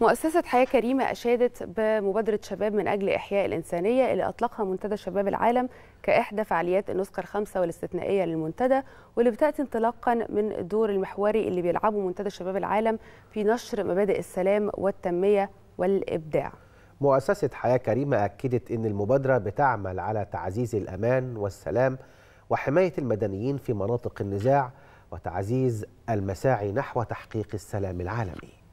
مؤسسة حياة كريمة أشادت بمبادرة شباب من أجل إحياء الإنسانية اللي أطلقها منتدى شباب العالم كإحدى فعاليات النسخة الخامسة والاستثنائية للمنتدى واللي بتأتي انطلاقا من الدور المحوري اللي بيلعبه منتدى شباب العالم في نشر مبادئ السلام والتنمية والإبداع مؤسسة حياة كريمة أكدت أن المبادرة بتعمل على تعزيز الأمان والسلام وحماية المدنيين في مناطق النزاع وتعزيز المساعي نحو تحقيق السلام العالمي